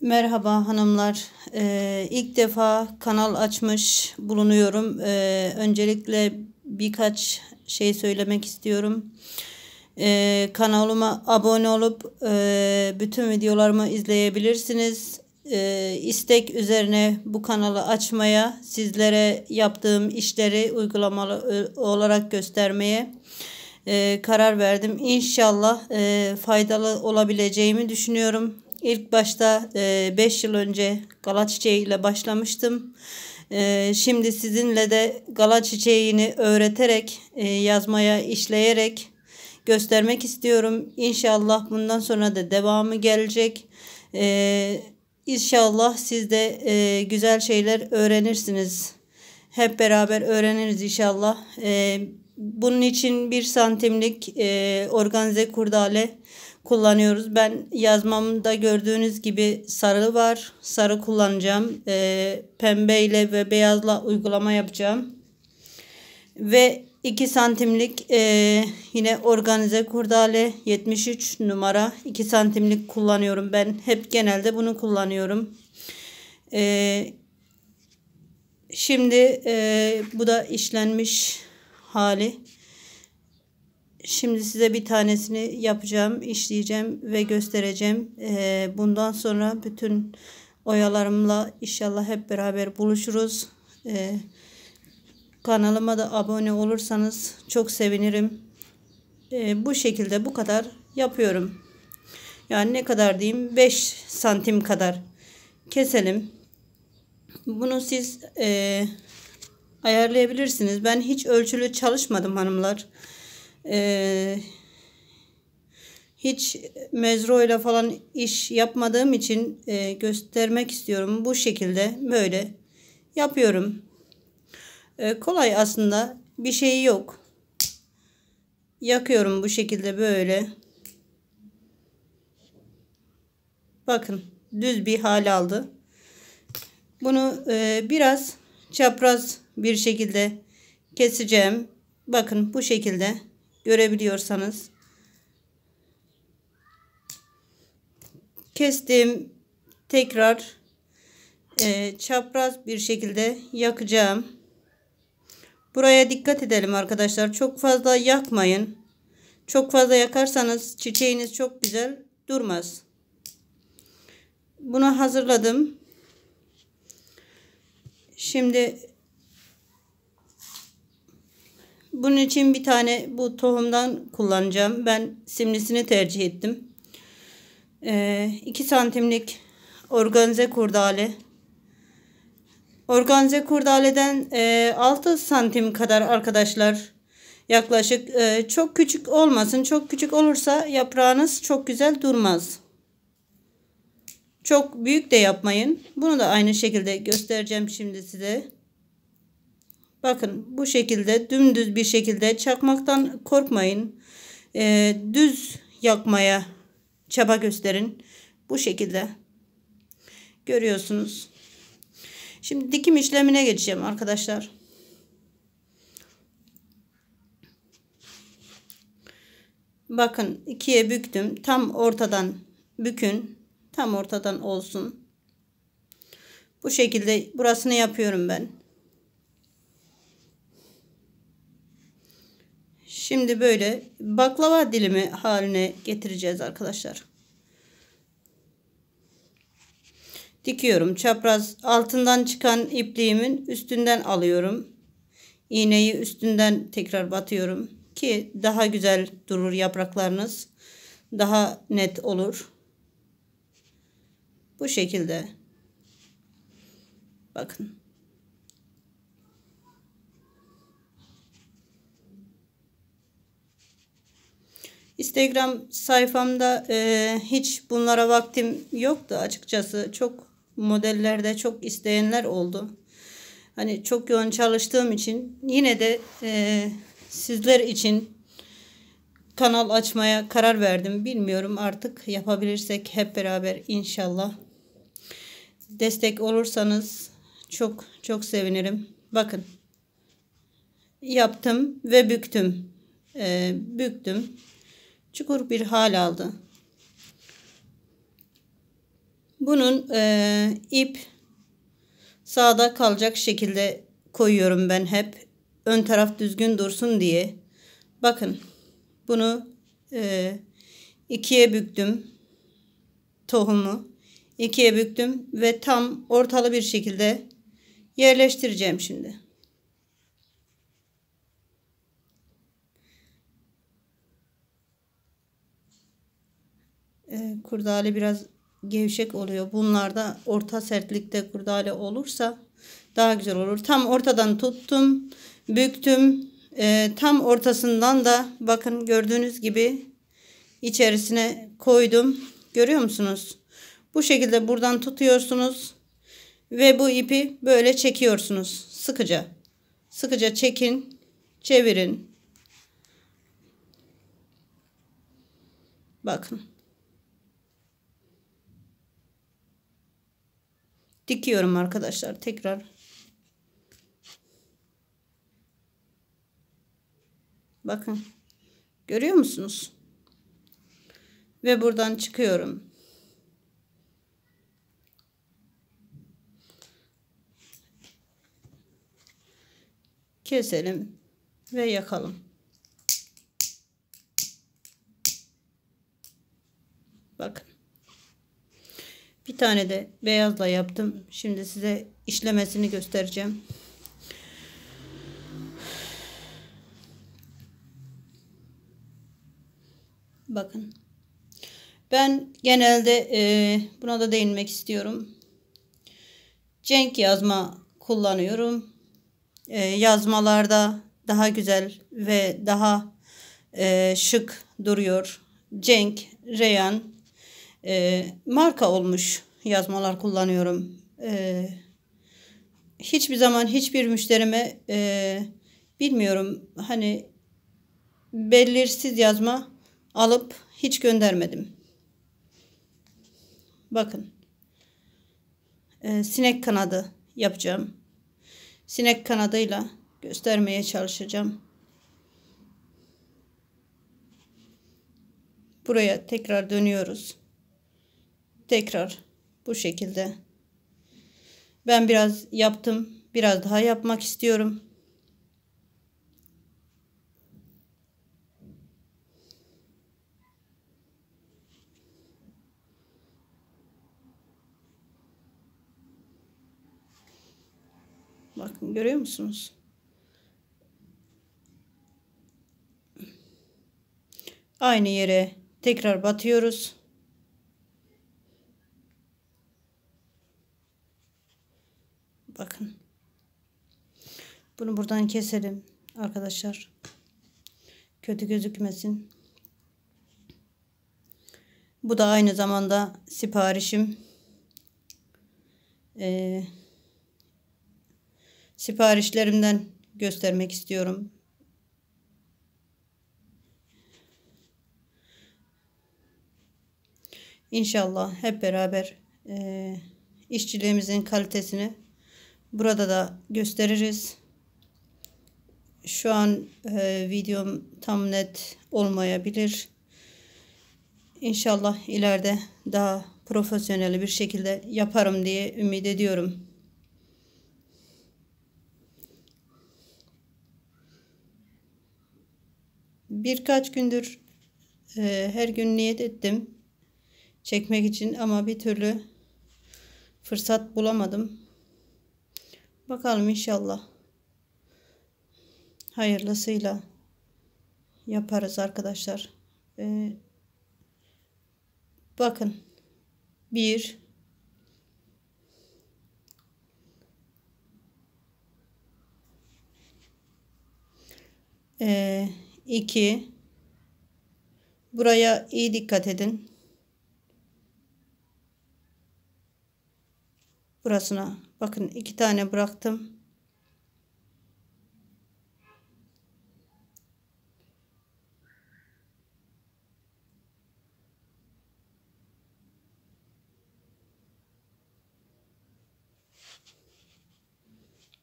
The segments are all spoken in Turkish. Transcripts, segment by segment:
Merhaba hanımlar. Ee, ilk defa kanal açmış bulunuyorum. Ee, öncelikle birkaç şey söylemek istiyorum. Ee, kanalıma abone olup e, bütün videolarımı izleyebilirsiniz. Ee, istek üzerine bu kanalı açmaya, sizlere yaptığım işleri uygulamalı e, olarak göstermeye e, karar verdim. İnşallah e, faydalı olabileceğimi düşünüyorum. İlk başta 5 e, yıl önce gala çiçeği ile başlamıştım. E, şimdi sizinle de gala çiçeğini öğreterek, e, yazmaya işleyerek göstermek istiyorum. İnşallah bundan sonra da devamı gelecek. İnşallah siz de güzel şeyler öğrenirsiniz. Hep beraber öğreniriz inşallah. Bunun için bir santimlik organize kurdale kullanıyoruz. Ben yazmamda gördüğünüz gibi sarı var. Sarı kullanacağım. E, ee, pembe ile ve beyazla uygulama yapacağım. Ve 2 santimlik e, yine organize kurdale 73 numara 2 santimlik kullanıyorum. Ben hep genelde bunu kullanıyorum. E, şimdi e, bu da işlenmiş hali. Şimdi size bir tanesini yapacağım, işleyeceğim ve göstereceğim. Ee, bundan sonra bütün oyalarımla inşallah hep beraber buluşuruz. Ee, kanalıma da abone olursanız çok sevinirim. Ee, bu şekilde bu kadar yapıyorum. Yani ne kadar diyeyim 5 santim kadar keselim. Bunu siz e, ayarlayabilirsiniz. Ben hiç ölçülü çalışmadım hanımlar e, hiç mezroyla falan iş yapmadığım için e, göstermek istiyorum. Bu şekilde böyle yapıyorum. E, kolay aslında bir şey yok. Yakıyorum bu şekilde böyle. Bakın düz bir hal aldı. Bunu e, biraz çapraz bir şekilde keseceğim. Bakın bu şekilde görebiliyorsanız. Kestim. Tekrar e, çapraz bir şekilde yakacağım. Buraya dikkat edelim arkadaşlar. Çok fazla yakmayın. Çok fazla yakarsanız çiçeğiniz çok güzel durmaz. Bunu hazırladım. Şimdi bunun için bir tane bu tohumdan kullanacağım. Ben simlisini tercih ettim. Ee, 2 santimlik organize kurdale. Organize kurdaleden e, 6 santim kadar arkadaşlar yaklaşık e, çok küçük olmasın. Çok küçük olursa yaprağınız çok güzel durmaz. Çok büyük de yapmayın. Bunu da aynı şekilde göstereceğim şimdi size. Bakın bu şekilde dümdüz bir şekilde çakmaktan korkmayın. Ee, düz yakmaya çaba gösterin. Bu şekilde görüyorsunuz. Şimdi dikim işlemine geçeceğim arkadaşlar. Bakın ikiye büktüm. Tam ortadan bükün. Tam ortadan olsun. Bu şekilde burasını yapıyorum ben. Şimdi böyle baklava dilimi haline getireceğiz arkadaşlar. Dikiyorum. Çapraz altından çıkan ipliğimin üstünden alıyorum. İğneyi üstünden tekrar batıyorum ki daha güzel durur yapraklarınız. Daha net olur. Bu şekilde. Bakın. Instagram sayfamda e, hiç bunlara vaktim yoktu açıkçası. Çok modellerde çok isteyenler oldu. Hani çok yoğun çalıştığım için yine de e, sizler için kanal açmaya karar verdim. Bilmiyorum artık yapabilirsek hep beraber inşallah. Destek olursanız çok çok sevinirim. Bakın yaptım ve büktüm. E, büktüm çukur bir hal aldı. Bunun e, ip sağda kalacak şekilde koyuyorum ben hep. Ön taraf düzgün dursun diye. Bakın bunu e, ikiye büktüm tohumu. ikiye büktüm ve tam ortalı bir şekilde yerleştireceğim şimdi. E, kurdale biraz gevşek oluyor. Bunlarda orta sertlikte kurdale olursa daha güzel olur. Tam ortadan tuttum, büktüm. E, tam ortasından da bakın gördüğünüz gibi içerisine koydum. Görüyor musunuz? Bu şekilde buradan tutuyorsunuz ve bu ipi böyle çekiyorsunuz sıkıca. Sıkıca çekin, çevirin. Bakın. dikiyorum arkadaşlar tekrar bakın görüyor musunuz ve buradan çıkıyorum keselim ve yakalım bakın bir tane de beyazla yaptım. Şimdi size işlemesini göstereceğim. Bakın. Ben genelde e, buna da değinmek istiyorum. Cenk yazma kullanıyorum. E, yazmalarda daha güzel ve daha e, şık duruyor. Cenk, Reyhan, e, marka olmuş yazmalar kullanıyorum. E, hiçbir zaman hiçbir müşterime e, bilmiyorum hani belirsiz yazma alıp hiç göndermedim. Bakın. E, sinek kanadı yapacağım. Sinek kanadıyla göstermeye çalışacağım. Buraya tekrar dönüyoruz tekrar bu şekilde. Ben biraz yaptım. Biraz daha yapmak istiyorum. Bakın görüyor musunuz? Aynı yere tekrar batıyoruz. Bakın. Bunu buradan keselim arkadaşlar. Kötü gözükmesin. Bu da aynı zamanda siparişim. Ee, siparişlerimden göstermek istiyorum. İnşallah hep beraber e, işçiliğimizin kalitesini Burada da gösteririz. Şu an e, videom tam net olmayabilir. İnşallah ileride daha profesyonel bir şekilde yaparım diye ümit ediyorum. Birkaç gündür e, her gün niyet ettim çekmek için ama bir türlü fırsat bulamadım. Bakalım inşallah. Hayırlısıyla yaparız arkadaşlar. Ee, bakın. Bir. Ee, iki. Buraya iyi dikkat edin. burasına bakın iki tane bıraktım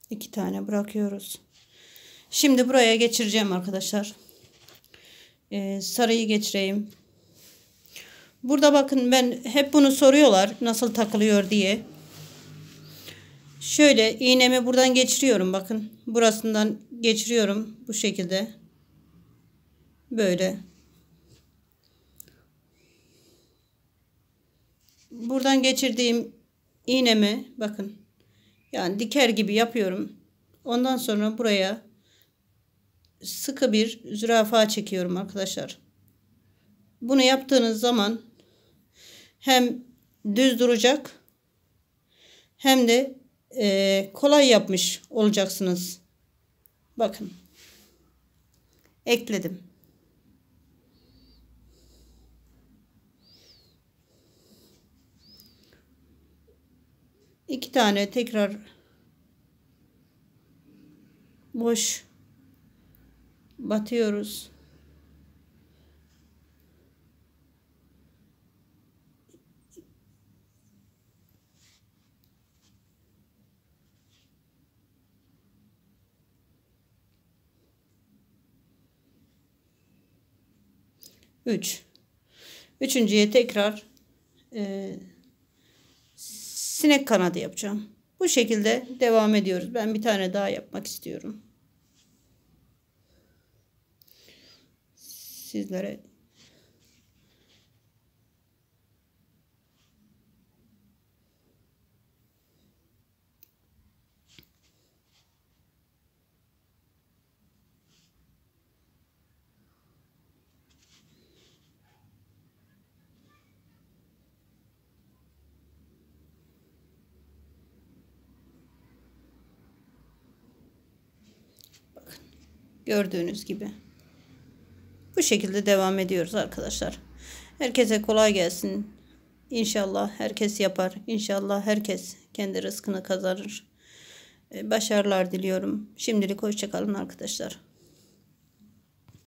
iki tane bırakıyoruz şimdi buraya geçireceğim arkadaşlar ee, sarıyı geçireyim burada bakın ben hep bunu soruyorlar nasıl takılıyor diye Şöyle iğnemi buradan geçiriyorum bakın. Burasından geçiriyorum bu şekilde. Böyle. Buradan geçirdiğim iğnemi bakın. Yani diker gibi yapıyorum. Ondan sonra buraya sıkı bir zürafa çekiyorum arkadaşlar. Bunu yaptığınız zaman hem düz duracak hem de e, kolay yapmış olacaksınız. Bakın. Ekledim. İki tane tekrar boş batıyoruz. 3 üçüncüye tekrar e, sinek kanadı yapacağım bu şekilde devam ediyoruz ben bir tane daha yapmak istiyorum sizlere Gördüğünüz gibi. Bu şekilde devam ediyoruz arkadaşlar. Herkese kolay gelsin. İnşallah herkes yapar. İnşallah herkes kendi rızkını kazanır. Ee, başarılar diliyorum. Şimdilik hoşçakalın arkadaşlar.